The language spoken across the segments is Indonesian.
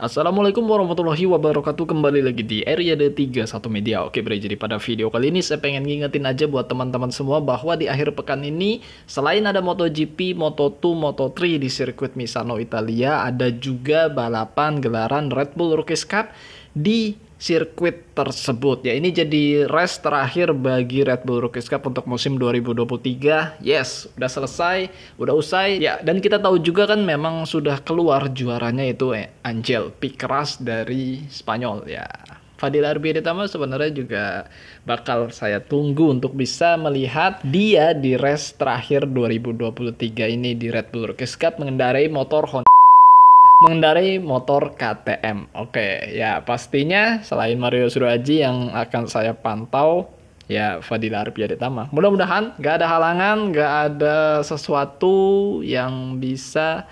Assalamualaikum warahmatullahi wabarakatuh Kembali lagi di area D31 Media Oke bro jadi pada video kali ini saya pengen ngingetin aja buat teman-teman semua Bahwa di akhir pekan ini Selain ada MotoGP, Moto2, Moto3 di sirkuit Misano Italia Ada juga balapan gelaran Red Bull Rookies Cup di sirkuit tersebut. Ya, ini jadi race terakhir bagi Red Bull Rookies Cup untuk musim 2023. Yes, udah selesai, udah usai. Ya, dan kita tahu juga kan memang sudah keluar juaranya itu eh, Angel Picras dari Spanyol ya. Fadil Arbi Ditama sebenarnya juga bakal saya tunggu untuk bisa melihat dia di race terakhir 2023 ini di Red Bull Rookies Cup mengendarai motor Honda mengendarai motor KTM. Oke, ya pastinya selain Mario Suraji yang akan saya pantau, ya Fadila Arpiaditama. Mudah-mudahan gak ada halangan, gak ada sesuatu yang bisa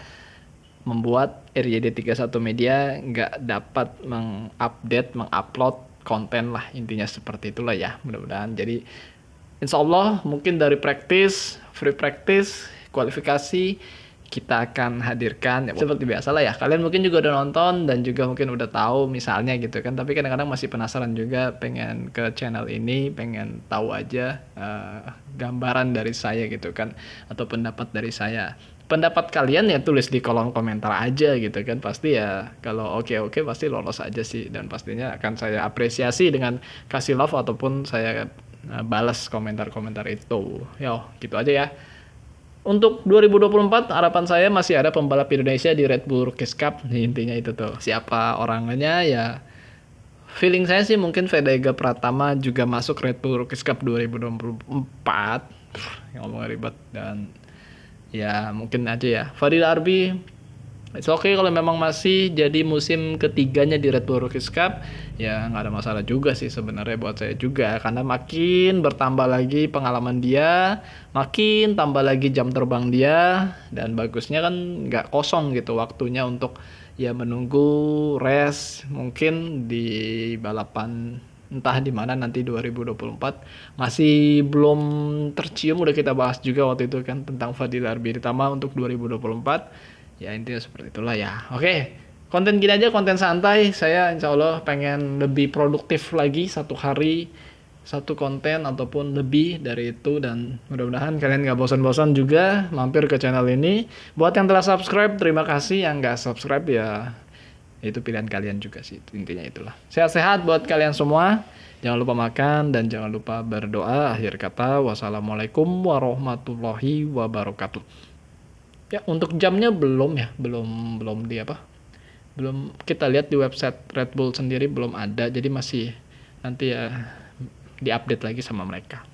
membuat RYD31 Media gak dapat mengupdate, mengupload konten lah. Intinya seperti itulah ya, mudah-mudahan. Jadi insya Allah mungkin dari praktis, free practice, kualifikasi, kita akan hadirkan ya, seperti biasa lah ya kalian mungkin juga udah nonton dan juga mungkin udah tahu misalnya gitu kan tapi kadang-kadang masih penasaran juga pengen ke channel ini pengen tahu aja uh, gambaran dari saya gitu kan atau pendapat dari saya pendapat kalian ya tulis di kolom komentar aja gitu kan pasti ya kalau oke okay, oke okay, pasti lolos aja sih dan pastinya akan saya apresiasi dengan kasih love ataupun saya eh, balas komentar-komentar itu yo gitu aja ya untuk 2024 harapan saya masih ada pembalap Indonesia di Red Bull Rookies Cup intinya itu tuh siapa orangnya ya feeling saya sih mungkin Vedega Pratama juga masuk Red Bull Rookies Cup 2024 yang ngomong ribet dan ya mungkin aja ya Fadil Arbi It's okay kalau memang masih jadi musim ketiganya di Red Bull Rookies Cup ya nggak ada masalah juga sih sebenarnya buat saya juga karena makin bertambah lagi pengalaman dia makin tambah lagi jam terbang dia dan bagusnya kan nggak kosong gitu waktunya untuk ya menunggu rest mungkin di balapan entah di mana nanti 2024 masih belum tercium udah kita bahas juga waktu itu kan tentang Fadil Arbi terutama untuk 2024 ya intinya seperti itulah ya oke konten gini aja konten santai saya insya Allah pengen lebih produktif lagi satu hari satu konten ataupun lebih dari itu dan mudah-mudahan kalian gak bosan-bosan juga mampir ke channel ini buat yang telah subscribe terima kasih yang gak subscribe ya itu pilihan kalian juga sih intinya itulah sehat-sehat buat kalian semua jangan lupa makan dan jangan lupa berdoa akhir kata wassalamualaikum warahmatullahi wabarakatuh ya untuk jamnya belum ya belum belum di apa belum kita lihat di website Red Bull sendiri belum ada jadi masih nanti ya eh, diupdate lagi sama mereka